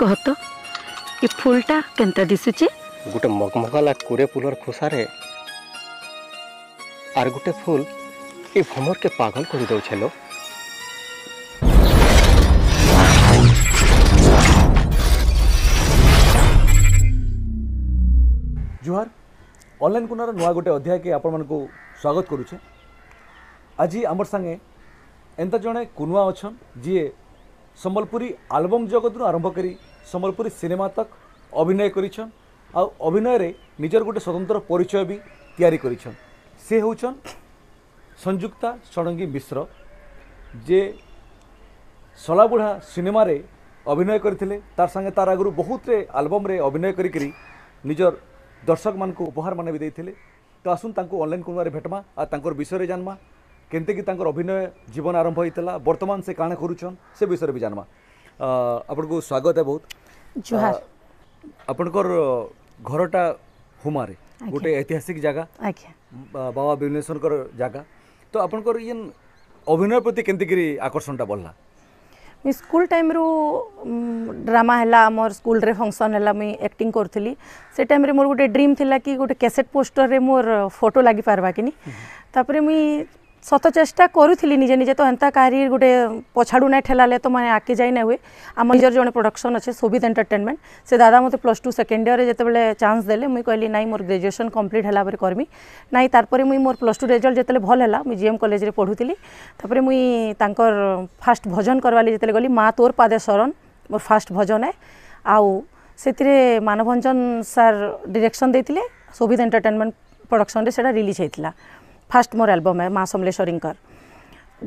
কহ তো ଏ ଫୁଲଟା କେନ୍ତା ଦିଶୁଛି ଗୋଟେ ମଗମଗଲା କୋରେ ଫୁଲର ଖୋସାରେ ଆର୍ ଗୋଟେ ଫୁଲ ଏ ଭମରକେ ପାଗଲ କରିଦେଉଛେ ଲୋ ଜୁହାର ଅନଲାଇନ୍ କୁନାର ନୂଆ ଗୋଟେ ଅଧ୍ୟାୟକେ ଆପଣମାନଙ୍କୁ ସ୍ୱାଗତ କରୁଛେ ଆଜି ଆମର ସାଙ୍ଗେ ଏନ୍ତା ଜଣେ କୁନୁଆ ଅଛନ୍ ଯିଏ ସମ୍ବଲପୁରୀ ଆଲବମ୍ ଜଗତରୁ ଆରମ୍ଭ କରି ସମ୍ବଲପୁରୀ ସିନେମା ତକ୍ ଅଭିନୟ କରିଛନ୍ ଆଉ ଅଭିନୟରେ ନିଜର ଗୋଟେ ସ୍ୱତନ୍ତ୍ର ପରିଚୟ ବି ତିଆରି କରିଛନ୍ ସେ ହେଉଛନ୍ ସଂଯୁକ୍ତା ଷଡ଼ଙ୍ଗୀ ମିଶ୍ର ଯେ ସଲାବୁଢ଼ା ସିନେମାରେ ଅଭିନୟ କରିଥିଲେ ତାର ସାଙ୍ଗେ ତାର ଆଗରୁ ବହୁତରେ ଆଲବମ୍ରେ ଅଭିନୟ କରିକିରି ନିଜର ଦର୍ଶକମାନଙ୍କୁ ଉପହାରମାନେ ବି ଦେଇଥିଲେ ତ ଆସୁନ୍ ତାଙ୍କୁ ଅନଲାଇନ୍ କୁଣବାରେ ଭେଟମା ଆଉ ତାଙ୍କର ବିଷୟରେ ଜାନମା କେମିତିକି ତାଙ୍କର ଅଭିନୟ ଜୀବନ ଆରମ୍ଭ ହେଇଥିଲା ବର୍ତ୍ତମାନ ସେ କାଣା କରୁଛନ୍ ସେ ବିଷୟରେ ବି ଜାଣିବା ଆପଣଙ୍କୁ ସ୍ୱାଗତ ହେ ବହୁତ ଆପଣଙ୍କର ଘରଟା ହୁମାରେ ଗୋଟେ ଐତିହାସିକ ଜାଗା ବାବା ବିମଲେଶ୍ୱରଙ୍କର ଜାଗା ତ ଆପଣଙ୍କର ଇନ୍ ଅଭିନୟ ପ୍ରତି କେମିତିକିରି ଆକର୍ଷଣଟା ବଢ଼ିଲା ମୁଇଁ ସ୍କୁଲ ଟାଇମ୍ରୁ ଡ୍ରାମା ହେଲା ମୋର ସ୍କୁଲରେ ଫଙ୍କସନ୍ ହେଲା ମୁଇଁ ଆକ୍ଟିଂ କରୁଥିଲି ସେ ଟାଇମ୍ରେ ମୋର ଗୋଟେ ଡ୍ରିମ୍ ଥିଲା କି ଗୋଟେ କ୍ୟାସେଟ୍ ପୋଷ୍ଟରରେ ମୋର ଫଟୋ ଲାଗିପାରବା କିନି ତାପରେ ମୁଇଁ সত চেষ্টা করুলি নিজে নিজে তো এন্তা কাহি গোটে পছাড়ু না ঠেলালে তো মানে আগে যাই না হুয়ে আমার নিজের জন প্রডকশন আছে শোভিত এন্টারটেনমেন্ট সে দাদা মতো প্লস টু সেকেন্ড ইয়ারে যেতবে চান্স দেলে মুই কহিলি নাই মোর গ্রাজুয়েসন কমপ্লিট হল পরে করমি নাই তারপরে মুই মোর প্লস টু রেজল্ট যেতবে ভাল হল মুই জিএম কলেজে পড়ুলি তারপরে মুই তাঁকর ফার্স্ট ভজন করবালি যেতবে গলি মা তোর পাদে শরণ মোর ফার্স্ট ভজন হ্যাঁ আউ ସେଥିରେ ମାନଭଞ୍ଜନ ସାର୍ ଡିରେକ୍ସନ୍ ଦେଇଥିଲେ ଶୋଭିତ ଏଣ୍ଟରଟେନମେଣ୍ଟ ପ୍ରଡକ୍ସନରେ ସେଇଟା ରିଲିଜ୍ ହେଇଥିଲା ফার্স্ট মোর আলবম মা ସମଲେଶ୍ୱରୀଙ୍କର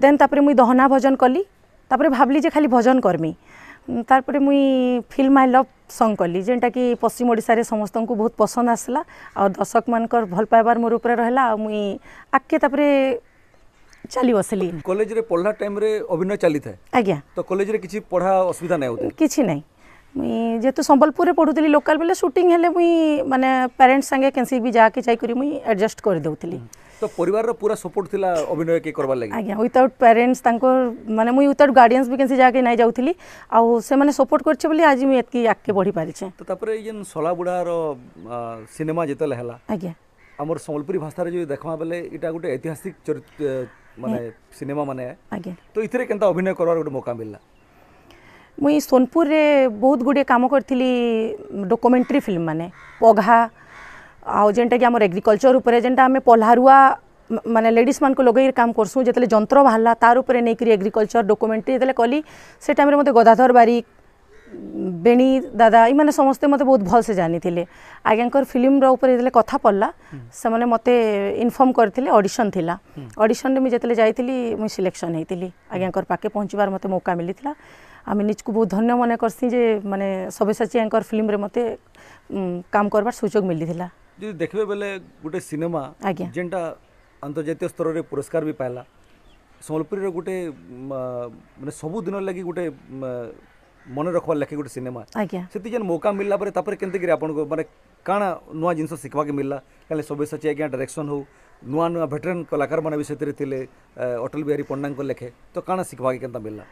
ଦେନ୍ ତାପରେ ମୁଇଁ ଦହନା ଭଜନ କଲି ତାପରେ ଭାବିଲି ଯେ ଖାଲି ଭଜନ କର୍ମି ତାପରେ ମୁଇଁ ଫିଲ୍ ମାଇ ଲଭ୍ ସଙ୍ଗ୍ କଲି ଯେନ୍ଟାକି ପଶ୍ଚିମ ଓଡ଼ିଶାରେ ସମସ୍ତଙ୍କୁ ବହୁତ ପସନ୍ଦ ଆସିଲା ଆଉ ଦର୍ଶକମାନଙ୍କର ଭଲ ପାଇବାର ମୋର ଉପରେ ରହିଲା ଆଉ ମୁଇଁ ଆଗ୍କେ ତାପରେ ଚାଲି ବସିଲି କଲେଜରେ ପଢ଼ିଲା ଟାଇମ୍ରେ ଅଭିନୟ ଚାଲିଥାଏ ଆଜ୍ଞା ତ କଲେଜରେ କିଛି ପଢ଼ା ଅସୁବିଧା ନାହିଁ ହଉଥାଏ କିଛି ନାହିଁ ମୁଇଁ ଯେହେତୁ ସମ୍ବଲପୁରରେ ପଢ଼ୁଥିଲି ଲୋକାଲ୍ ବେଲେ ସୁଟିଂ ହେଲେ ମୁଇଁ ମାନେ ପ୍ୟାରେଣ୍ଟସ୍ ସାଙ୍ଗେ କେନ୍ସି ବି ଯାହାକେ ଯାଇକରି ମୁଇଁ ଆଡ଼ଜଷ୍ଟ କରିଦେଉଥିଲି তো পরিবারর পুরা সপোর্ট থিলা অভিনয় কে করবার লাগি আজ্ঞা উইদাউট প্যারেন্টস তাঙ্কর মানে মুই উইদাউট গার্ডিয়ান্স বি কেনসি জাকে নাই যাউথিলি আউ সেমানে সপোর্ট করছে বলি আজি মুই এতকি আগকে বঢ়ি পারিছে তো তারপরে এই যেন সলাবুড়ার সিনেমা যেতলে হেলা আজ্ঞা আমার সম্বলপুরী ভাষার যদি দেখবা বেলে এটা গোটে ঐতিহাসিক চরিত্র মানে সিনেমা মানে আজ্ঞা তো ইথিরে কেনতা অভিনয় করবার গোটে মৌকা মিললা মুই সোনপুরে বহুত গুড়িয়ে কাম করি ডকুমেন্টারি ফিল্ম মানে পঘা आउ जेनटा कि आम एग्रिकलचर उपर जेनटा आम पल्हारुआ মানে লেডিজ মানুষ লগাই কাম করসু যেত যন্ত্র বাহারা তার উপরে নেই এগ্রিকলচর ডকুমেন্টারি যেত কলি সে টাইমে মতো গদাধর বারিক বেণী দাদা এমানে সমস্তে মতো বহুত ভালসে জানিলে আজ্ঞাঙ্কর ফিল্মর উপরে যেত কথা পড়লা সে মতো ইনফর্ম করে অডিশন লা অডিশনরে মুই যেত যাই মুই সিলেকশন হয়েছিলি আজ্ঞাঙ্কর পাখে পৌঁছবার মতো মৌকা মিলিলা আমি নিজকে বহুত ধন্য মনে করছি যে মানে সব্যসাচী আঙ্কর ফিল্মরে মতো কাম করবার সুযোগ মিলিলা जी देखे बेले गोटे सिनेमा जेनटा अंतर्जात स्तर में पुरस्कार भी पाला सम्बलपुरी गोटे मैंने सबुदिन लगी गोटे मन रखा लगे गोटे सिनेमा से जन मौका मिलला के मानते कण नुआ जिन शिखवा के मिलला क्या सब्यसाची आज्ञा डायरेक्शन हो नुआ नुआ भेटरन कलाकार मैंने भी से अटल बिहारी पंडा लेखे तो कण शिखवा के मिलला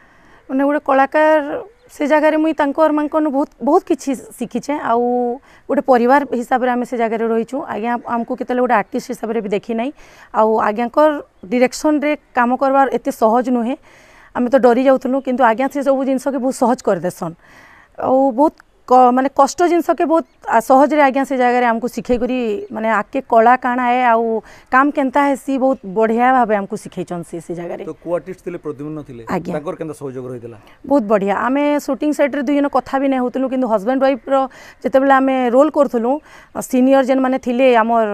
मैंने गोटे कलाकार ସେ ଜାଗାରେ ମୁଇଁ ତାଙ୍କ ମାନଙ୍କନୁ ବହୁତ ବହୁତ କିଛି ଶିଖିଛେ ଆଉ ଗୋଟେ ପରିବାର ହିସାବରେ ଆମେ ସେ ଜାଗାରେ ରହିଛୁ ଆଜ୍ଞା ଆମକୁ କେତେବେଳେ ଗୋଟେ ଆର୍ଟିଷ୍ଟ ହିସାବରେ ବି ଦେଖି ନାହିଁ ଆଉ ଆଜ୍ଞାଙ୍କର ଡିରେକ୍ସନରେ କାମ କରବାର ଏତେ ସହଜ ନୁହେଁ ଆମେ ତ ଡରି ଯାଉଥିଲୁ କିନ୍ତୁ ଆଜ୍ଞା ସେ ସବୁ ଜିନିଷକେ ବହୁତ ସହଜ କରିଦେସନ୍ ଆଉ ବହୁତ ମାନେ କଷ୍ଟ ଜିନିଷକେ ବହୁତ ସହଜରେ ଆଜ୍ଞା ସେ ଜାଗାରେ ଆମକୁ ଶିଖେଇକରି ମାନେ ଆଗ୍କେ କଳା କାଣା ଏ ଆଉ କାମ କେନ୍ତା ହେସି ବହୁତ ବଢ଼ିଆ ଭାବେ ଆମକୁ ଶିଖେଇଛନ୍ ସେ ସେ ଜାଗାରେ ବହୁତ ବଢ଼ିଆ ଆମେ ସୁଟିଂ ସେଟ୍ରେ ଦୁଇ ଜଣ କଥା ବି ନାଇଁ ହେଉଥିଲୁ କିନ୍ତୁ ହଜବେଣ୍ଡ ୱାଇଫ୍ର ଯେତେବେଳେ ଆମେ ରୋଲ୍ କରୁଥିଲୁ ସିନିୟର ଯେନ୍ମାନେ ଥିଲେ ଆମର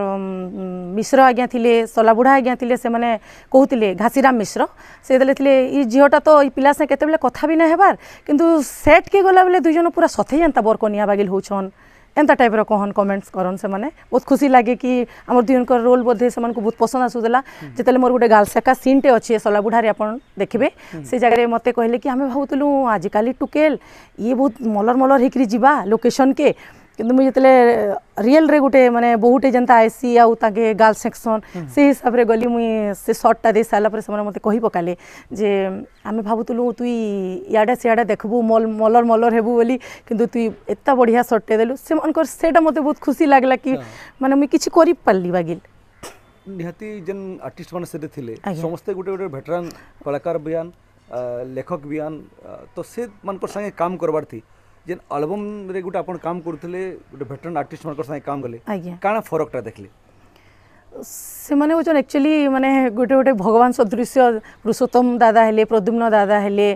ମିଶ୍ର ଆଜ୍ଞା ଥିଲେ ସଲାବୁଢ଼ା ଆଜ୍ଞା ଥିଲେ ସେମାନେ କହୁଥିଲେ ଘାସିରାମ ମିଶ୍ର ସେ ଯେତେବେଳେ ଥିଲେ ଇ ଝିଅଟା ତ ଇ ପିଲା ସାଙ୍ଗେ କେତେବେଳେ କଥା ବି ନାଇଁ ହେବାର କିନ୍ତୁ ସେଟ୍କେ ଗଲାବେଳେ ଦୁଇ ଜଣ ପୁରା ସତେଇ ଜାନ୍ତା খবর কনিয়া বাগিল হচ্ছন এন্তা টাইপর কহন কমেন্টস করন সেমানে বহুত খুশি লাগে কি আমার দুইজনকর রোল বোধে সেমানকু বহুত পছন্দ আসুদেলা যেতলে মোর গোটে গালসাকা সিনটে অছি সলাবুঢ়ারে আপন দেখিবে সে জায়গায় মতে কহিলে কি আমি ভাবুতলু আজিকালি টুকেল ইয়ে বহুত মলর মলর হেকরি যা লোকেশন কে କିନ୍ତୁ ମୁଁ ଯେତେବେଳେ ରିଏଲ୍ରେ ଗୋଟେ ମାନେ ବହୁଟେ ଯେନ୍ତା ଆଇସି ଆଉ ତାଙ୍କେ ଗାର୍ଲ ସେକ୍ସନ୍ ସେ ହିସାବରେ ଗଲି ମୁଇଁ ସେ ସର୍ଟଟା ଦେଇ ସାରିଲା ପରେ ସେମାନେ ମୋତେ କହି ପକାଲେ ଯେ ଆମେ ଭାବୁଥିଲୁ ତୁଇ ଇଆଡ଼େ ସିଆଡ଼େ ଦେଖିବୁ ମଲ ମଲର ମଲର ହେବୁ ବୋଲି କିନ୍ତୁ ତୁଇ ଏତେ ବଢ଼ିଆ ସର୍ଟଟେ ଦେଲୁ ସେମାନଙ୍କର ସେଇଟା ମୋତେ ବହୁତ ଖୁସି ଲାଗିଲା କି ମାନେ ମୁଇଁ କିଛି କରିପାରିଲି ବାଗିଲ ନିହାତି ଯେନ୍ ଆର୍ଟିଷ୍ଟ ମାନେ ସେଠି ଥିଲେ ସମସ୍ତେ ଗୋଟେ ଗୋଟେ ଭେଟରାନ୍ କଳାକାର ବିଆନ୍ ଲେଖକ ବିଆନ୍ ତ ସେମାନଙ୍କର ସାଙ୍ଗେ କାମ କରବାର ଥି जेन आलबम रे गुटे आपण काम करथले गुटे भेटरन आर्टिस्ट मानकर संगे काम गले काना फरक टा देखले ସେମାନେ ହେଉଛନ୍ତି ଆକ୍ଚୁଆଲି ମାନେ ଗୋଟେ ଗୋଟେ ଭଗବାନ ସଦୃଶ୍ୟ ପୁରୁଷୋତ୍ତମ ଦାଦା ହେଲେ ପ୍ରଦ୍ୟୁମ୍ନ ଦାଦା ହେଲେ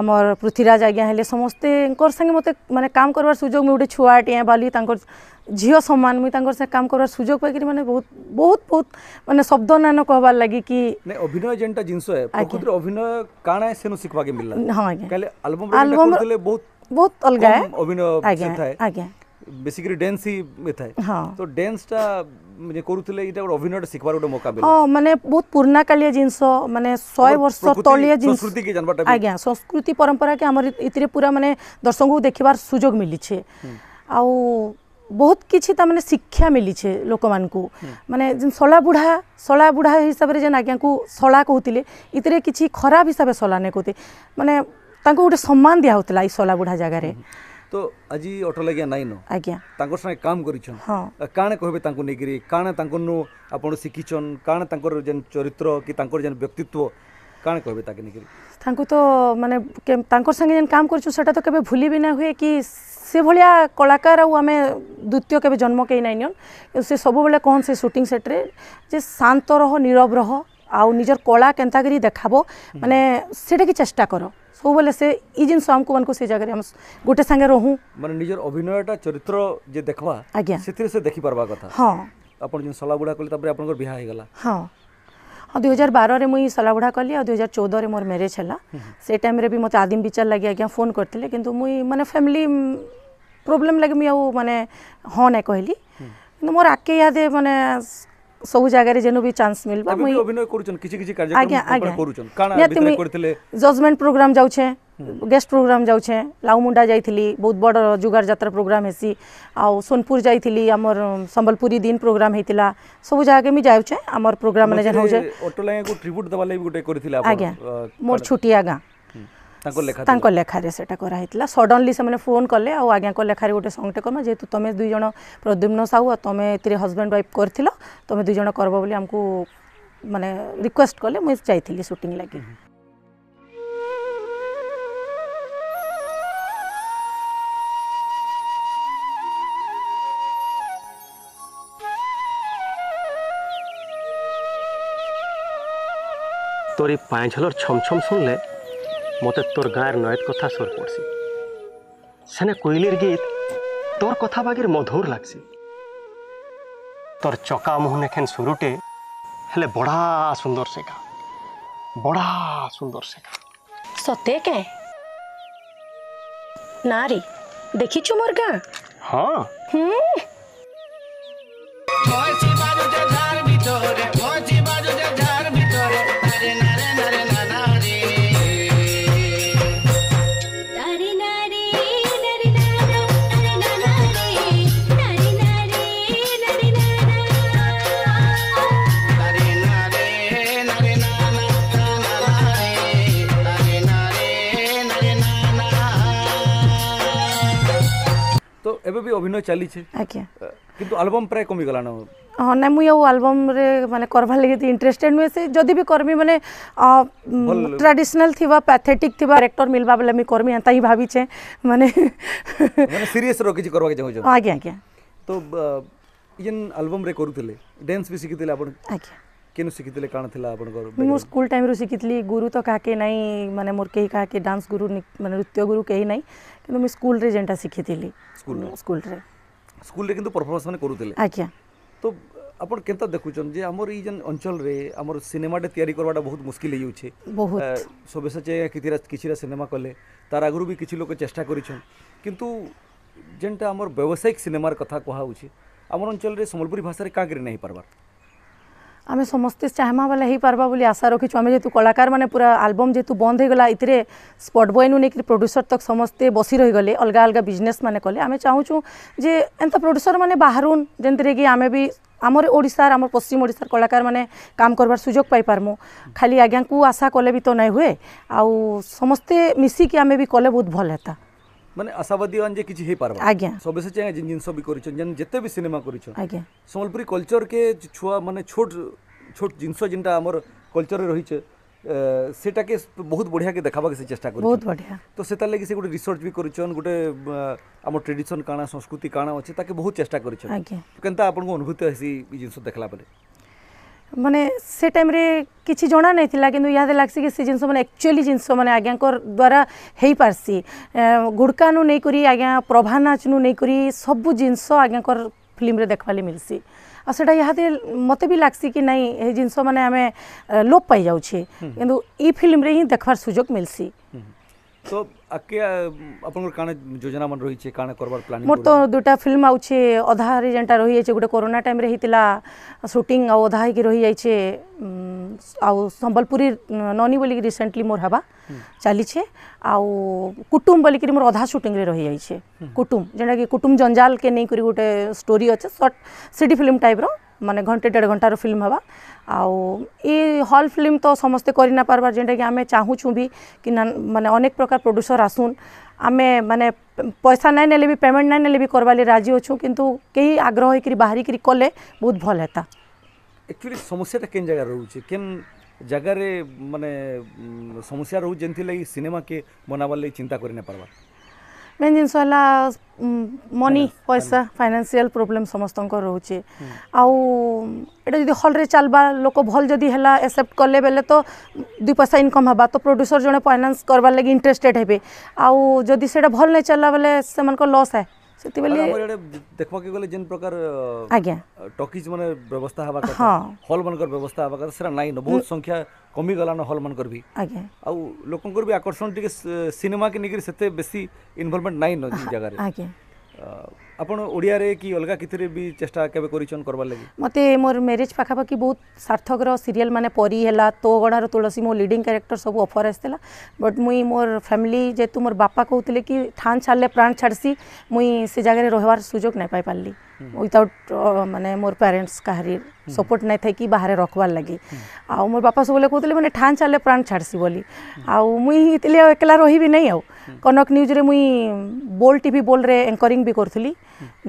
ଆମର ପୃଥ୍ୱୀରାଜ ଆଜ୍ଞା ହେଲେ ସମସ୍ତେଙ୍କର ସାଙ୍ଗେ ମୋତେ ମାନେ କାମ କରିବାର ସୁଯୋଗ ମୁଁ ଗୋଟେ ଛୁଆଟିଏ ବାଲି ତାଙ୍କର ଝିଅ ସମାନ ମୁଇଁ ତାଙ୍କର ସାଙ୍ଗେ କାମ କରିବାର ସୁଯୋଗ ପାଇକିରି ମାନେ ବହୁତ ବହୁତ ବହୁତ ମାନେ ଶବ୍ଦ ନାନ କହିବାର ଲାଗି କି ଅଭିନୟ ଯେନ୍ଟା ଜିନିଷ ପ୍ରକୃତିରେ ଅଭିନୟ କାଣା ସେନୁ ଶିଖବାକେ ମିଳିଲା ହଁ ଆଜ୍ଞା ଆଲବମ୍ ବହୁତ बहुत अलग है अभिनय था बेसिकली डेंस ही था हाँ। तो डेंस टा मने करू इटा अभिनय सिखवार गो मौका मिले हां मने बहुत पुरना कालिया जिंस मने 100 वर्ष तोलिया जिंस संस्कृति के जानबाट आ गया संस्कृति परंपरा के हमर इतरे पूरा मने दर्शक को देखिवार सुजोग मिली छे हम्म। आ बहुत किछि त मने शिक्षा मिली छे लोकमान को हम्म। मने जिन सोला बुढा सोला बुढा हिसाब रे जन आज्ञा को सोला कहतिले इतरे किछि खराब हिसाब से सोला ने कहते मने ତାଙ୍କୁ ଗୋଟେ ସମ୍ମାନ ଦିଆହେଉଥିଲା ଏଇ ସଲାବୁଢ଼ା ଜାଗାରେ ତ ଆଜି ଅଟଲ ଆଜ୍ଞା ନାଇଁନ ଆଜ୍ଞା ତାଙ୍କ ସାଙ୍ଗେ କାମ କରିଛନ୍ ହଁ କାଣା କହିବେ ତାଙ୍କୁ ନେଇକିରି କାଣା ତାଙ୍କର୍ନୁ ଆପଣ ଶିଖିଛନ୍ କାଣା ତାଙ୍କର ଯେନ୍ ଚରିତ୍ର କି ତାଙ୍କର ଯେନ୍ ବ୍ୟକ୍ତିତ୍ୱ କାଣା କହିବେ ତାକେ ନେଇକିରି ତାଙ୍କୁ ତ ମାନେ ତାଙ୍କର ସାଙ୍ଗେ ଯେନ୍ କାମ କରିଛୁ ସେଟା ତ କେବେ ଭୁଲି ବି ନା ହୁଏ କି ସେଭଳିଆ କଳାକାର ଆଉ ଆମେ ଦ୍ୱିତୀୟ କେବେ ଜନ୍ମ କେହି ନାଇଁ ନିଅନ୍ ସେ ସବୁବେଳେ କହନ୍ ସେ ସୁଟିଂ ସେଟ୍ରେ ଯେ ଶାନ୍ତ ରହ ନିରବ ରହ ଆଉ ନିଜର କଳା କେନ୍ତା କରି ଦେଖାବ ମାନେ ସେଟାକି ଚେଷ୍ଟା କର ସବୁବେଳେ ସେ ଇ ଜିନିଷ ଆମକୁ ମାନଙ୍କୁ ସେ ଜାଗାରେ ଆମ ଗୋଟେ ସାଙ୍ଗେ ରହୁ ମାନେ ନିଜର ଅଭିନୟଟା ଚରିତ୍ର ଯେ ଦେଖବା ଆଜ୍ଞା ସେଥିରେ ସେ ଦେଖିପାରବା କଥା ହଁ ଆପଣ ଯେନ୍ ସଲାବୁଡ଼ା କଲେ ତାପରେ ଆପଣଙ୍କର ବିହା ହେଇଗଲା ହଁ ହଁ दुई हजार बारे मुझे सलाबुढ़ा कली आ दुई हजार चौदह मोर म्यारेज है से टाइम भी मत आदिम विचार लगे आज्ञा फोन करते कि मुई मैंने फैमिली प्रोब्लेम लगे मुझे मैंने हाँ ना कहली कि मोर आके याद मैंने ସବୁ ଜାଗାରେ ଯେନୁ ବି ଚାନ୍ସ ମିଳିବ ମୁଇଁ ଅଭିନୟ କରୁଛନ୍ କିଛି କିଛି କାର୍ଯ୍ୟକ୍ରମ କରୁଛନ୍ କାଣା ଭିତରେ କରିଥିଲେ ଜଜମେଣ୍ଟ ପ୍ରୋଗ୍ରାମ ଯାଉଛେ ଗେଷ୍ଟ ପ୍ରୋଗ୍ରାମ ଯାଉଛେ ଲାଉମୁଣ୍ଡା ଯାଇଥିଲି ବହୁତ ବଡ଼ ଯୁଗାର ଯାତ୍ରା ପ୍ରୋଗ୍ରାମ ହେସି ଆଉ ସୋନପୁର ଯାଇଥିଲି ଆମର ସମ୍ବଲପୁରୀ ଦିନ ପ୍ରୋଗ୍ରାମ ହେଇଥିଲା ସବୁ ଜାଗାକେ ମୁଇଁ ଯାଉଛେ ଆମର ପ୍ରୋଗ୍ରାମ ମାନେ ଯେନ୍ ହଉଛେ ଅଟୋ ଲାଇକୁ ଟ୍ରିବ୍ୟୁଟ ଦେବା ଲାଗି ଗୋଟେ କରିଥିଲା ଆଜ୍ଞା ମୋର ଛୁଟିଆ ଗାଁ ତାଙ୍କ ଲେଖାରେ ସେଟା କରାହେଇଥିଲା ସଡନଲି ସେମାନେ ଫୋନ୍ କଲେ ଆଉ ଆଜ୍ଞାଙ୍କ ଲେଖାରେ ଗୋଟେ ସଙ୍ଗଟେ କର୍ମା ଯେହେତୁ ତମେ ଦୁଇ ଜଣ ପ୍ରଦ୍ୟୁମ୍ନ ସାହୁ ଆଉ ତମେ ଏଥିରେ ହଜବେଣ୍ଡ ୱାଇଫ୍ କରିଥିଲ ତମେ ଦୁଇ ଜଣ କରବ ବୋଲି ଆମକୁ ମାନେ ରିକ୍ୱେଷ୍ଟ କଲେ ମୁଁ ଯାଇଥିଲି ସୁଟିଂ ଲାଗି तोरी पाँच हलर छमछम सुन ले মতে তোর গায়র নয় কথা সর পড়ছি sene কোইলের গীত তোর কথা বাগের মধুর লাগছে তোর চকা মোহনে কেন সুরটে হেলে বড়া সুন্দর শেখা বড়া সুন্দর শেখা সতে কে নারী দেখিছো মোরগা हां হুম অভিনয় চালিছে আজ্ঞা কিন্তু আলবম প্রায় কমি গলান ହଁ ନା ମୁଁ ଆଉ ଆଲବମ୍ରେ ମାନେ କର୍ବାର୍ ଲାଗି ଇଣ୍ଟରେଷ୍ଟେଡ୍ ନୁହେଁ ସେ ଯଦି ବି କର୍ମି ମାନେ ଟ୍ରାଡିସନାଲ୍ ଥିବା ପ୍ୟାଥେଟିକ୍ ଥିବା କ୍ୟାରେକ୍ଟର ମିଲ୍ବା ବେଲେ ମୁଇଁ କର୍ମି ଏନ୍ତା ହିଁ ଭାବିଛେ ମାନେ ସିରିୟସ୍ର କିଛି କର୍ବାକେ ଚାହୁଁଛ ଆଜ୍ଞା ଆଜ୍ଞା ତ ଯେନ୍ ଆଲବମ୍ରେ କରୁଥିଲେ ଡ୍ୟାନ୍ସ ବି ଶିଖିଥିଲେ ଆପଣ ଆଜ୍ଞା କେନୁ ଶିଖିଥିଲେ କାଣା ଥିଲା ଆପଣଙ୍କର ମୁଁ ସ୍କୁଲ ଟାଇମ୍ରୁ ଶିଖିଥିଲି ଗୁରୁ ତ କାହାକେ ନାଇଁ ମାନେ ମୋର କେହି କାହାକେ ଡାନ୍ସ ଗୁରୁ ମାନେ ନୃତ୍ୟ ଗୁରୁ କେହି ନାଇଁ କିନ୍ତୁ ମୁଇଁ ସ୍କୁଲରେ ଯେନ୍ଟା ଶିଖିଥିଲି ସ୍କୁଲରେ ସ୍କୁଲରେ କିନ୍ତୁ ପରଫର୍ମାନ୍ସ ମାନେ କରୁଥିଲେ ଆଜ୍ଞା ତ ଆପଣ କେନ୍ତା ଦେଖୁଛନ୍ ଯେ ଆମର ଏଇ ଯେନ୍ ଅଞ୍ଚଳରେ ଆମର ସିନେମାଟେ ତିଆରି କରବାଟା ବହୁତ ମୁସ୍କିଲ ହେଇଯାଉଛେ ବହୁତ ସବ୍ୟସାଚୀ ଆଜ୍ଞା କିଛିଟା କିଛିଟା ସିନେମା କଲେ ତାର ଆଗରୁ ବି କିଛି ଲୋକ ଚେଷ୍ଟା କରିଛନ୍ କିନ୍ତୁ ଯେନ୍ଟା ଆମର ବ୍ୟବସାୟିକ ସିନେମାର କଥା କୁହାହେଉଛି ଆମର ଅଞ୍ଚଳରେ ସମ୍ବଲପୁରୀ ଭାଷାରେ କାଁ କରି ନାହିଁ ପାର୍ବାର୍ आम समस्ते चाहमा बेले हो पार्बा बोली आशा रखीचु आम जेहतु कलाकार मैंने पूरा आलबम जेहतु बंद होगा ये स्पट बॉय नु प्रड्यूसर तक समस्ते बसी रहीगले अलग अलग बिजनेस मैंने कले आम चाहूँ जे एंता प्रड्यूसर मैंने बाहर जेनते कि आम भी आमर ओडार आम पश्चिम ओडार कलाकार मैंने काम करवार सुजोग पाइपारमु खाली आज्ञा को आशा कले भी तो नहीं हुए आउ समस्ते मिसिकी आम भी कले बहुत भल है মানে আশাবাদী যে কিছু হয়ে পারবা আজ্ঞা সবেসে চাই যে জিনিস বি করিছন যেন যেতে বি সিনেমা করিছন আজ্ঞা সম্বলপুরী কলচর কে ছুয়া মানে ছোট ছোট জিনিস যেটা আমার কলচরে রয়েছে সেটাকে বহুত বঢ়িয়া কে দেখাবাকে সে চেষ্টা করছে বহুত বঢ়িয়া তো সেতার লাগি সে গোটে রিসর্চ বি করছন গোটে আমার ট্রেডিশন কানা সংস্কৃতি কানা আছে তাকে বহুত চেষ্টা করছন আজ্ঞা কেনতা আপনার অনুভূতি হয়েছি এই জিনিস দেখলা পরে ମାନେ ସେ ଟାଇମ୍ରେ କିଛି ଜଣା ନାଇଁ ଥିଲା କିନ୍ତୁ ଇହାଦେ ଲାଗ୍ସି କି ସେ ଜିନିଷ ମାନେ ଆକ୍ଚୁଆଲି ଜିନିଷ ମାନେ ଆଜ୍ଞାଙ୍କର ଦ୍ୱାରା ହେଇପାର୍ସି ଗୁଡ଼କାନୁ ନେଇକରି ଆଜ୍ଞା ପ୍ରଭା ନାଚନୁ ନେଇକରି ସବୁ ଜିନିଷ ଆଜ୍ଞାଙ୍କର ଫିଲ୍ମରେ ଦେଖ୍ବାର୍ ଲାଗି ମିଲ୍ସି ଆଉ ସେଇଟା ଇହାଦେ ମୋତେ ବି ଲାଗ୍ସି କି ନାଇଁ ଏ ଜିନିଷ ମାନେ ଆମେ ଲୋପ ପାଇଯାଉଛେ କିନ୍ତୁ ଇ ଫିଲ୍ମରେ ହିଁ ଦେଖ୍ବାର ସୁଯୋଗ ମିଲ୍ସି ତ ମୋର ତ ଦୁଇଟା ଫିଲ୍ମ ଆଉଛେ ଅଧାରେ ଯେନ୍ଟା ରହିଯାଇଛେ ଗୋଟେ କରୋନା ଟାଇମ୍ରେ ହେଇଥିଲା ସୁଟିଂ ଆଉ ଅଧା ହେଇକି ରହିଯାଇଛେ ଆଉ ସମ୍ବଲପୁରୀ ନନି ବୋଲିକି ରିସେଣ୍ଟଲି ମୋର ହେବା ଚାଲିଛେ ଆଉ କୁଟୁମ୍ ବୋଲିକିରି ମୋର ଅଧା ସୁଟିଂରେ ରହିଯାଇଛେ କୁଟୁମ୍ ଯେନ୍ଟାକି କୁଟୁମ୍ ଜଞ୍ଜାଲକେ ନେଇକରି ଗୋଟେ ଷ୍ଟୋରି ଅଛେ ସର୍ଟ ସିଟି ଫିଲ୍ମ ଟାଇପ୍ର मानने घंटे डेढ़ घंटार फिल्म हवा आउ ये फिल्म तो समस्ते करना पार्बार जेनटा कि आम चाहूँ भी कि मानने अनेक प्रकार प्रड्यूसर आसन आम मैंने पैसा ना ने भी पेमेंट ना ने भी करवा राजी अच्छू कितु कई आग्रह होकर बाहर कले बहुत भल है एक्चुअली समस्या केन जगह रोचे केन जगार मानने समस्या रोचे जेन लगी सिनेमा के बनाबार लगी चिंता करना पार्बार ମେନ୍ ଜିନିଷ ହେଲା ମନି ପଇସା ଫାଇନାନ୍ସିଆଲ ପ୍ରୋବ୍ଲେମ୍ ସମସ୍ତଙ୍କର ରହୁଛି ଆଉ ଏଇଟା ଯଦି ହଲ୍ରେ ଚାଲବା ଲୋକ ଭଲ ଯଦି ହେଲା ଏକ୍ସେପ୍ଟ କଲେ ବେଲେ ତ ଦୁଇ ପଇସା ଇନକମ୍ ହେବା ତ ପ୍ରଡ୍ୟୁସର ଜଣେ ଫାଇନାନ୍ସ କରବାର୍ ଲାଗି ଇଣ୍ଟରେଷ୍ଟେଡ୍ ହେବେ ଆଉ ଯଦି ସେଇଟା ଭଲ ନାଇଁ ଚାଲିଲା ବେଲେ ସେମାନଙ୍କ ଲସ୍ ହେ ଆମର ସେଥିବେଳେ ଦେଖିବାକୁ ଗଲେ ଯେନ୍ ପ୍ରକାର ଆଜ୍ଞା ଟକିଜ୍ ମାନେ ବ୍ୟବସ୍ଥା ହେବା କଥା ହଲ୍ ମାନଙ୍କର ବ୍ୟବସ୍ଥା ହେବା କଥା ସେଟା ନାଇଁନ ବହୁତ ସଂଖ୍ୟା କମିଗଲାନ ହଲ୍ ମାନଙ୍କର ବି ଆଜ୍ଞା ଆଉ ଲୋକଙ୍କର ବି ଆକର୍ଷଣ ଟିକେ ସିନେମାକେ ନେଇକିରି ସେତେ ବେଶୀ ଇନଭଲ୍ଭମେଣ୍ଟ ନ ଜାଗାରେ ଆଜ୍ଞା ଆପଣ ଓଡ଼ିଆରେ କି ଅଲଗା କିଥିରେ ବି ଚେଷ୍ଟା କେବେ କରିଛନ୍ କରବାର୍ ଲାଗି ମୋତେ ମୋର ମ୍ୟାରେଜ୍ ପାଖାପାଖି ବହୁତ ସାର୍ଥକର ସିରିଏଲ୍ ମାନେ ପରି ହେଲା ତୋ ଗଣାର ତୁଳସୀ ମୋ ଲିଡ଼ିଂ କ୍ୟାରେକ୍ଟର ସବୁ ଅଫର୍ ଆସିଥିଲା ବଟ୍ ମୁଇଁ ମୋର ଫ୍ୟାମିଲି ଯେହେତୁ ମୋର ବାପା କହୁଥିଲେ କି ଠାନ୍ ଛାଡ଼ିଲେ ପ୍ରାଣ ଛାଡ଼୍ସି ମୁଇଁ ସେ ଜାଗାରେ ରହିବାର ସୁଯୋଗ ନାଇଁ ପାଇପାରିଲି ଉଇଦାଉଟ୍ ମାନେ ମୋର ପ୍ୟାରେଣ୍ଟସ୍ କାହାରି ସପୋର୍ଟ ନାଇଁ ଥାଇକି ବାହାରେ ରଖବାର୍ ଲାଗି ଆଉ ମୋର ବାପା ସବୁବେଳେ କହୁଥିଲେ ମାନେ ଠାନ୍ ଛାଡ଼ିଲେ ପ୍ରାଣ ଛାଡ଼୍ସି ବୋଲି ଆଉ ମୁଇଁ ଥିଲେ ଆଉ ଏକଲା ରହିବି ନାଇଁ ଆଉ କନକ ନ୍ୟୁଜ୍ରେ ମୁଇଁ ବୋଲ୍ ଟିଭି ବୋଲ୍ରେ ଏଙ୍କରିଂ ବି କରୁଥିଲି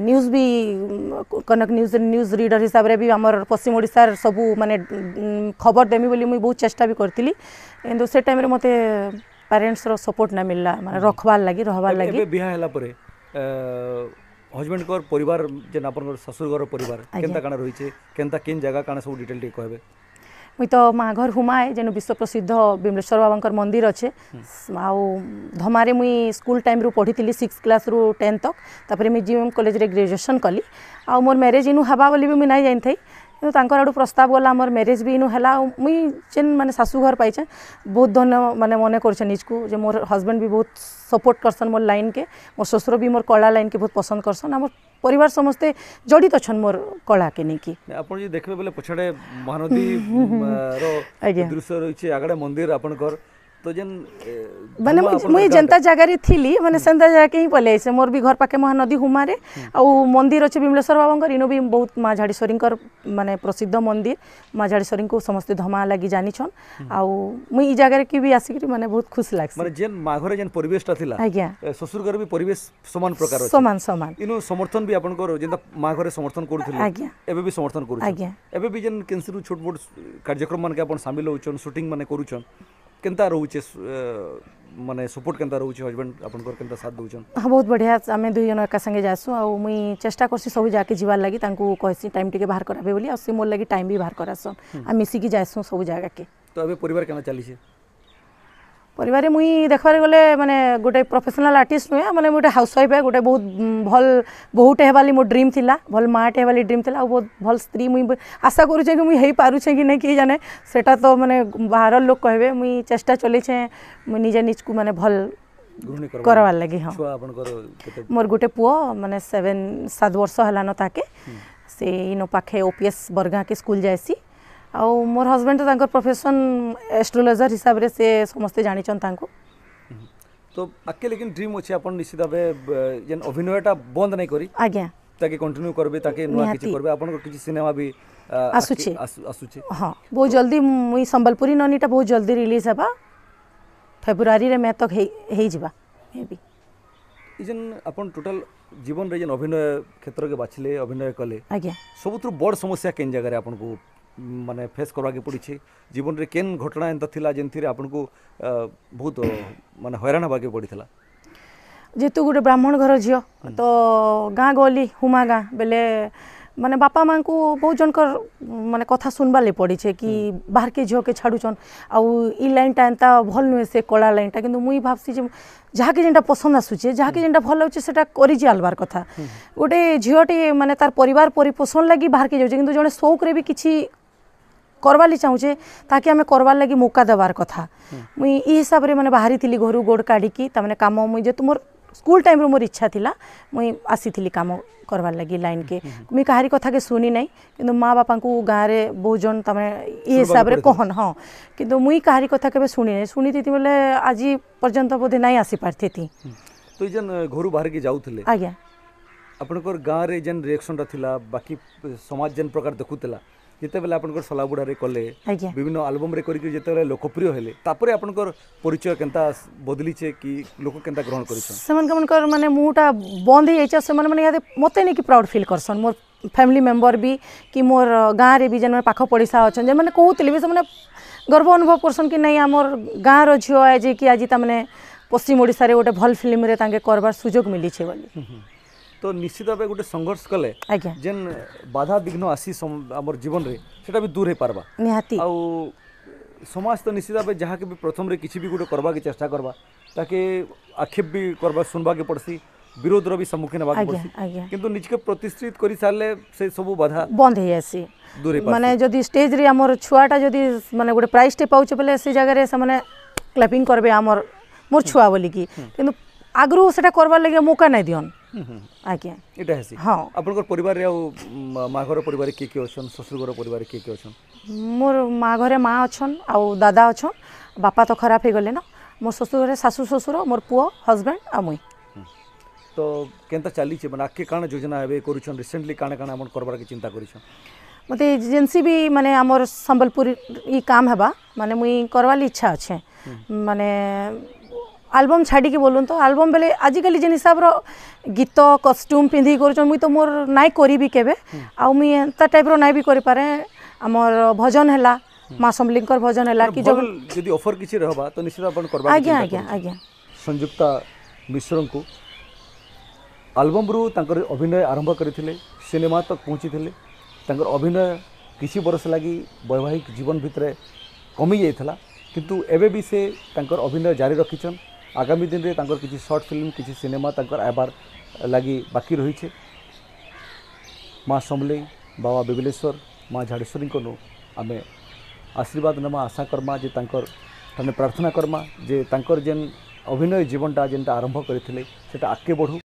ନ୍ୟୁଜ୍ ବି କନକ ନ୍ୟୁଜ୍ ନ୍ୟୁଜ୍ ରିଡ଼ର୍ ହିସାବରେ ବି ଆମର ପଶ୍ଚିମ ଓଡ଼ିଶାର ସବୁ ମାନେ ଖବର ଦେମି ବୋଲି ମୁଇଁ ବହୁତ ଚେଷ୍ଟା ବି କରିଥିଲି କିନ୍ତୁ ସେ ଟାଇମ୍ରେ ମୋତେ ପ୍ୟାରେଣ୍ଟସ୍ର ସପୋର୍ଟ ନା ମିଳିଲା ମାନେ ରଖବାର୍ ଲାଗି ରହବାର୍ ଲାଗି ବିହା ହେଲା ପରେ ହଜବେଣ୍ଡଙ୍କର ପରିବାର ଯେନ୍ ଆପଣଙ୍କର ଶ୍ୱଶୁର ଘର ପରିବାର କେନ୍ତା କାଣା ରହିଛେ କେନ୍ତା କେନ୍ ଜାଗା କାଣା ସବୁ ଡିଟେଲ୍ ଟିକେ କହିବେ ମୁଇଁ ତ ମା ଘର ହୁମାଏ ଯେନ୍ ବିଶ୍ୱ ପ୍ରସିଦ୍ଧ ବିମ୍ଲେଶ୍ୱର ବାବାଙ୍କର ମନ୍ଦିର ଅଛେ ଆଉ ଧମାରେ ମୁଇଁ ସ୍କୁଲ୍ ଟାଇମ୍ରୁ ପଢ଼ିଥିଲି ସିକ୍ସ କ୍ଲାସ୍ରୁ ଟେନ୍ ତକ୍ ତାପରେ ମୁଇଁ ଜି ଏମ୍ କଲେଜରେ ଗ୍ରାଜୁଏସନ୍ କଲି ଆଉ ମୋର ମ୍ୟାରେଜ୍ ଇନୁ ହେବା ବୋଲି ବି ମୁଇଁ ନାଇଁ ଜାଣିଥାଇ କିନ୍ତୁ ତାଙ୍କର ଆଡ଼ୁ ପ୍ରସ୍ତାବ ଗଲା ଆମର ମ୍ୟାରେଜ୍ ବି ଇନୁ ହେଲା ଆଉ ମୁଇଁ ଯେନ୍ ମାନେ ଶାଶୁଘର ପାଇଛେଁ ବହୁତ ଧନ୍ୟ ମାନେ ମନେ କରୁଛେଁ ନିଜକୁ ଯେ ମୋର ହଜବେଣ୍ଡ ବି ବହୁତ ସପୋର୍ଟ କରସନ୍ ମୋର ଲାଇନ୍କେ ମୋର ଶ୍ୱଶୁର ବି ମୋର କଳା ଲାଇନ୍କେ ବହୁତ ପସନ୍ଦ କରସନ୍ ଆମର পরিবার সমস্তে জড়িত ছন মোর কলাকে নেকি আপন যদি দেখবে বলে পছাড়ে মহানদী দৃশ্য রয়েছে আগাড়ে মন্দির আপনকর तो जन मैंने मुझे जनता जगार थी मैंने से जगह ही पलि आई मोर भी घर पाखे महानदी हुमारे आ मंदिर अच्छे विमलेश्वर बाबा इन भी बहुत माँ झाड़ीश्वरी मानने प्रसिद्ध मंदिर माँ झाड़ीश्वरी को समस्ते धमा लगी जानिछन आउ मुई जगार की भी आसिक मैंने बहुत खुश लगे माने जेन माघरे जेन परिवेशटा थिला आज्ञा ससुर घर भी परिवेश समान प्रकार समान समान इनु समर्थन भी आपन को जेन माघरे समर्थन करूथिले आज्ञा एबे भी समर्थन करू आज्ञा एबे भी जेन किनसिरु छोट मोट कार्यक्रम मान के आपन शामिल होचन शूटिंग माने करूछन केन्ता रहुचे सपोर्ट केन्ता रहुचे हस्बैंड साथ दउचन हां बहुत बढ़िया आमे दुई जन एक संगे जासु आ मुई चेष्टा करसी सब जाके जीवार लागि तांकु टाइम टिके बाहर करबे बोली आ मोर लागि टाइम भी बाहर करासन आ मिसी की सब जागा के तो अबे परिवार केना चली পরিবারে মুই দেখবার গেলে মানে গোটে প্রফেসনাল আর্টিস্ট নুহে মানে গোটে হাউস ওয়াইফ গোটে বহুত ভাল বহুটে হেবালি মো ড্রিম লা ভাল মাটে হেবালি ড্রিম লা বহুত ভাল স্ত্রী মুই আশা করুছে কি মুই হই পারুছে কি নাই কে জানে সেটা তো মানে বাহার লোক কহবে মুই চেষ্টা চলেছে নিজে নিজকু মানে ভাল করবার লাগি হ্যাঁ মোর গোটে পুয় মানে সেভেন সাত বর্ষ হলানো তাকে ସେ ଇନ ପାଖେ ଓ ପି ଏସ୍ ବର୍ଗାକେ ସ୍କୁଲ ଯାଏସି ଆଉ ମୋର ହଜବେଣ୍ଡ ତାଙ୍କର ପ୍ରଫେସନ୍ ଏଷ୍ଟ୍ରୋଲୋଜର ହିସାବରେ ସେ ସମସ୍ତେ ଜାଣିଛନ୍ତି ତାଙ୍କୁ তো আগে লেকিন ড্রিম আছে আপন নিশ্চিত ভাবে যেন অভিনয়টা বন্ধ নাই করি আজ্ঞা তাকে কন্টিনিউ করবে তাকে নয়া কিছু করবে আপন কিছু সিনেমা বি আসুছে আসুছে হ্যাঁ বহু জলদি মুই সম্বলপুরি ননীটা বহু জলদি রিলিজ হবা ফেব্রুয়ারি রে মে তক হেই যিবা মেবি ইজন আপন টোটাল জীবন রে যেন অভিনয় ক্ষেত্রকে বাছিলে অভিনয় কলে আজ্ঞা সবুতর বড় সমস্যা কেন জায়গায় আপনকু ମାନେ ଫେସ୍ କରବାକେ ପଡ଼ିଛି ଜୀବନରେ କେନ୍ ଘଟଣା ଏନ୍ତା ଥିଲା ଯେନ୍ଥିରେ ଆପଣଙ୍କୁ ବହୁତ ମାନେ ହଇରାଣ ହେବାକେ ପଡ଼ିଥିଲା ଯେହେତୁ ଗୋଟେ ବ୍ରାହ୍ମଣ ଘର ଝିଅ ତ ଗାଁ ଗହଲି ହୁମା ଗାଁ ବେଲେ ମାନେ ବାପା ମାଆଙ୍କୁ ବହୁତ ଜଣଙ୍କର ମାନେ କଥା ଶୁଣବାର୍ ଲାଗି ପଡ଼ିଛେ କି ବାହାରକେ ଝିଅକେ ଛାଡ଼ୁଛନ୍ ଆଉ ଇ ଲାଇନ୍ଟା ଏନ୍ତା ଭଲ୍ ନୁହେଁ ସେ କଳା ଲାଇନ୍ଟା କିନ୍ତୁ ମୁଇଁ ଭାବସି ଯେ ଯାହାକେ ଯେନ୍ଟା ପସନ୍ଦ ଆସୁଛେ ଯାହାକେ ଯେନ୍ଟା ଭଲ୍ ଲାଗୁଛେ ସେଟା କରିଛି ଆଲବାର କଥା ଗୋଟେ ଝିଅଟେ ମାନେ ତାର ପରିବାର ପରିପୋଷଣ ଲାଗି ବାହାରକେ ଯାଉଛେ କିନ୍ତୁ ଜଣେ ସଉକରେ ବି କିଛି करवा লাগি ताकि आम करवार করবার मौका देवार দেবার हम्म। मुई মুই এই হিসাবে মানে বাহারি ঘরু গোড় কাড়িকি তার মানে কাম মুই যেহেতু মোর स्कूल टाइम मोर इच्छा था मुई आसी कम करवार लगी लाइन के मुई कह कथा के शुनी ना कि माँ बापा गाँव में बहुत जन तमें ई हिसाब से कहन हाँ कि मुई कहारी कथा के शुनी ना शुनी थी बोले आज पर्यटन बोधे ना आसी पारी थी हम्म। तो जन घर बाहर के जाऊले आज्ञा आप गाँव में जेन रिएक्शन बाकी समाज जेन प्रकार देखुला যেতবে আপনার সলাবুড়ারে কলে বিভিন্ন আলবমরে করি যেতবে লোকপ্রিয় হলে তাপরে আপনার পরিচয় কেনতা বদলিছে কি লোক কেনতা গ্রহণ করেছেন সেমানকর মানে মুটা বন্ধ হয়ে যাইছে সেমান মানে ইয়াতে মতে নেকি প্রাউড ফিল করছন মোর ফ্যামিলি মেম্বর বি কি মোর গাঁরে বি যেন পাখ পড়িশা অছেন যে মানে কহুতলে বি সেমানে গর্ব অনুভব করছন কি নাই আমার গাঁর ঝিও যে কি আজি তার মানে পশ্চিম ওড়িশার গোটে ভাল ফিল্মরে তাকে করবার সুযোগ মিলিছে বলে तो निश्चित भाव गोटे संघर्ष कले जेन बाधा विघ्न आसी जीवन में दूर हो पार्बा समाज तो निश्चित भाव जहाँ भी प्रथम किसी गोटे करवा चेस्टा करवा ताकि आक्षेप भी करवा सुनवा के पड़सी विरोध भी सम्मुखीन हवा पड़सी किंतु निज कर सारे से सब बाधा बंद हो जाए दूर मानते स्टेज रे आम छुआटा जदि मानते गोटे प्राइज टे पाचे बोले से जगह से क्लापिंग करेंगे मोर छुआ बोलिकी कि आगु से करवा लगे मौका नहीं दिखन ଆଜ୍ଞା ଏଇଟା ହେସି ହଁ ଆପଣଙ୍କର ପରିବାରରେ ଆଉ ମା ଘର ପରିବାରରେ କିଏ କିଏ ଅଛନ୍ ଶ୍ୱଶୁର ଘର ପରିବାରରେ କିଏ କିଏ ଅଛନ୍ ମୋର ମା ଘରେ ମା ଅଛନ୍ ଆଉ ଦାଦା ଅଛନ୍ ବାପା ତ ଖରାପ ହେଇଗଲେ ନା ମୋ ଶ୍ୱଶୁର ଘରେ ଶାଶୁ ଶ୍ୱଶୁର ମୋର ପୁଅ ହଜବେଣ୍ଡ ଆଉ ମୁଇଁ ତ କେନ୍ତା ଚାଲିଛି ମାନେ ଆଗକେ କାଣା ଯୋଜନା ଏବେ କରୁଛନ୍ ରିସେଣ୍ଟଲି କାଣା କାଣା ଆପଣ କରବାର୍ ଚିନ୍ତା କରିଛନ୍ ମୋତେ ଏଜେନ୍ସି ବି ମାନେ ଆମର ସମ୍ବଲପୁରୀ ଇ କାମ ହେବା ମାନେ ମୁଇଁ କରବାର୍ ଇଚ୍ଛା ଅଛେ ମାନେ ଆଲବମ୍ ଛାଡ଼ିକି ବୋଲୁନ୍ ତ ଆଲବମ୍ ବେଲେ ଆଜିକାଲି ଯେନ୍ ହିସାବର ଗୀତ କଷ୍ଟ୍ୟୁମ୍ ପିନ୍ଧିକି କରୁଛନ୍ ମୁଇଁ ତ ମୋର ନାଇଁ କରିବି କେବେ ଆଉ ମୁଇଁ ଏନ୍ତା ଟାଇପ୍ର ନାଇଁ ବି କରିପାରେ ଆମର ଭଜନ ହେଲା ମା ସମଲିଙ୍କର ଭଜନ ହେଲା କି ଯଦି ଅଫର୍ କିଛି ରହିବା ତ ନିଶ୍ଚିତ ଆପଣ କରବା ଆଜ୍ଞା ଆଜ୍ଞା ଆଜ୍ଞା ସଂଯୁକ୍ତା ମିଶ୍ରଙ୍କୁ ଆଲବମ୍ରୁ ତାଙ୍କର ଅଭିନୟ ଆରମ୍ଭ କରିଥିଲେ ସିନେମା ତକ୍ ପହଞ୍ଚିଥିଲେ ତାଙ୍କର ଅଭିନୟ କିଛି ବର୍ଷ ଲାଗି ବୈବାହିକ ଜୀବନ ଭିତରେ କମି ଯାଇଥିଲା କିନ୍ତୁ ଏବେ ବି ସେ ତାଙ୍କର ଅଭିନୟ ଜାରି ରଖିଛନ୍ ଆଗାମୀ ଦିନରେ ତାଙ୍କର କିଛି ସର୍ଟ ଫିଲ୍ମ କିଛି ସିନେମା ତାଙ୍କର ଆଇବାର ଲାଗି ବାକି ରହିଛେ ମା ସମଲେଇ ବାବା ବିବିଲେଶ୍ୱର ମା ଝାଡ଼େଶ୍ୱରୀଙ୍କନୁ ଆମେ ଆଶୀର୍ବାଦ ନେମା ଆଶା କର୍ମା ଯେ ତାଙ୍କର ଠାନେ ପ୍ରାର୍ଥନା କର୍ମା ଯେ ତାଙ୍କର ଯେନ୍ ଅଭିନୟ ଜୀବନଟା ଯେନ୍ଟା ଆରମ୍ଭ କରିଥିଲେ ସେଟା ଆଗକେ ବଢ଼ୁ